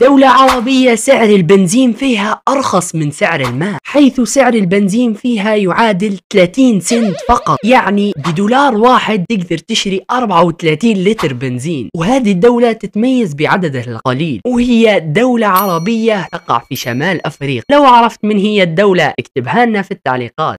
دولة عربية سعر البنزين فيها أرخص من سعر الماء حيث سعر البنزين فيها يعادل 30 سنت فقط يعني بدولار واحد تقدر تشري 34 لتر بنزين وهذه الدولة تتميز بعددها القليل وهي دولة عربية تقع في شمال أفريقيا لو عرفت من هي الدولة اكتبها لنا في التعليقات